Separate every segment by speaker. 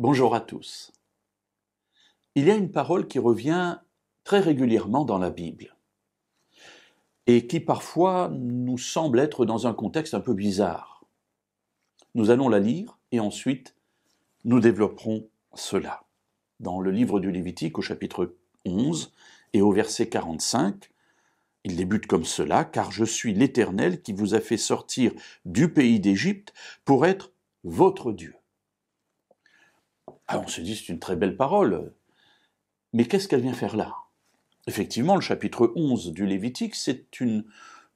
Speaker 1: Bonjour à tous. Il y a une parole qui revient très régulièrement dans la Bible et qui parfois nous semble être dans un contexte un peu bizarre. Nous allons la lire et ensuite nous développerons cela. Dans le livre du Lévitique au chapitre 11 et au verset 45, il débute comme cela, car je suis l'Éternel qui vous a fait sortir du pays d'Égypte pour être votre Dieu. Ah, on se dit, c'est une très belle parole. Mais qu'est-ce qu'elle vient faire là Effectivement, le chapitre 11 du Lévitique, c'est une,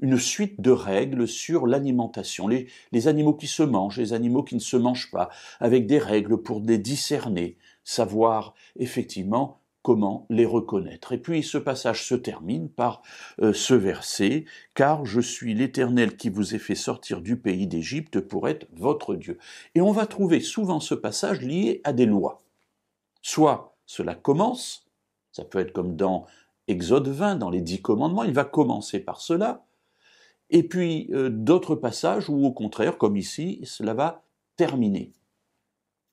Speaker 1: une suite de règles sur l'alimentation, les, les, animaux qui se mangent, les animaux qui ne se mangent pas, avec des règles pour les discerner, savoir effectivement comment les reconnaître. Et puis ce passage se termine par euh, ce verset, car je suis l'Éternel qui vous ai fait sortir du pays d'Égypte pour être votre Dieu. Et on va trouver souvent ce passage lié à des lois. Soit cela commence, ça peut être comme dans Exode 20, dans les dix commandements, il va commencer par cela, et puis euh, d'autres passages où au contraire, comme ici, cela va terminer,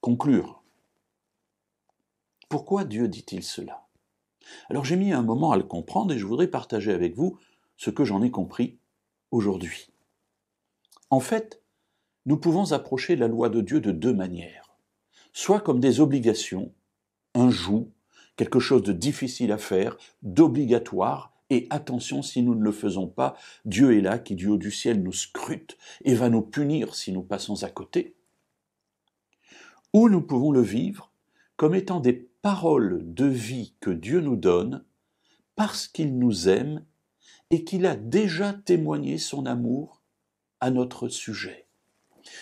Speaker 1: conclure. Pourquoi Dieu dit-il cela Alors j'ai mis un moment à le comprendre et je voudrais partager avec vous ce que j'en ai compris aujourd'hui. En fait, nous pouvons approcher la loi de Dieu de deux manières. Soit comme des obligations, un joug, quelque chose de difficile à faire, d'obligatoire, et attention si nous ne le faisons pas, Dieu est là qui du haut du ciel nous scrute et va nous punir si nous passons à côté. Ou nous pouvons le vivre comme étant des parole de vie que Dieu nous donne parce qu'il nous aime et qu'il a déjà témoigné son amour à notre sujet.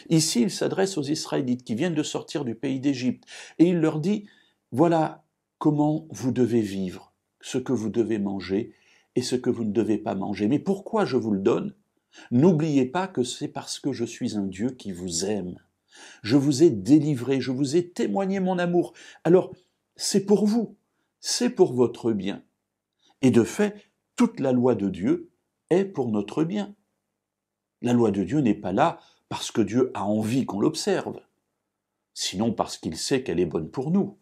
Speaker 1: Ici, il s'adresse aux Israélites qui viennent de sortir du pays d'Égypte et il leur dit, voilà comment vous devez vivre, ce que vous devez manger et ce que vous ne devez pas manger. Mais pourquoi je vous le donne N'oubliez pas que c'est parce que je suis un Dieu qui vous aime. Je vous ai délivré, je vous ai témoigné mon amour. Alors, c'est pour vous, c'est pour votre bien. Et de fait, toute la loi de Dieu est pour notre bien. La loi de Dieu n'est pas là parce que Dieu a envie qu'on l'observe, sinon parce qu'il sait qu'elle est bonne pour nous.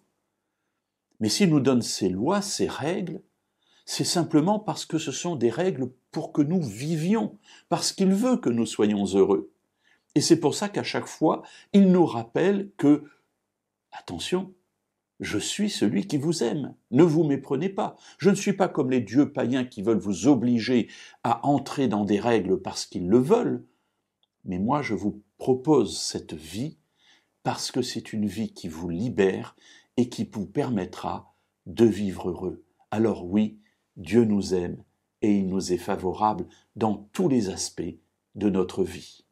Speaker 1: Mais s'il nous donne ses lois, ses règles, c'est simplement parce que ce sont des règles pour que nous vivions, parce qu'il veut que nous soyons heureux. Et c'est pour ça qu'à chaque fois, il nous rappelle que, attention, je suis celui qui vous aime. Ne vous méprenez pas. Je ne suis pas comme les dieux païens qui veulent vous obliger à entrer dans des règles parce qu'ils le veulent. Mais moi, je vous propose cette vie parce que c'est une vie qui vous libère et qui vous permettra de vivre heureux. Alors oui, Dieu nous aime et il nous est favorable dans tous les aspects de notre vie.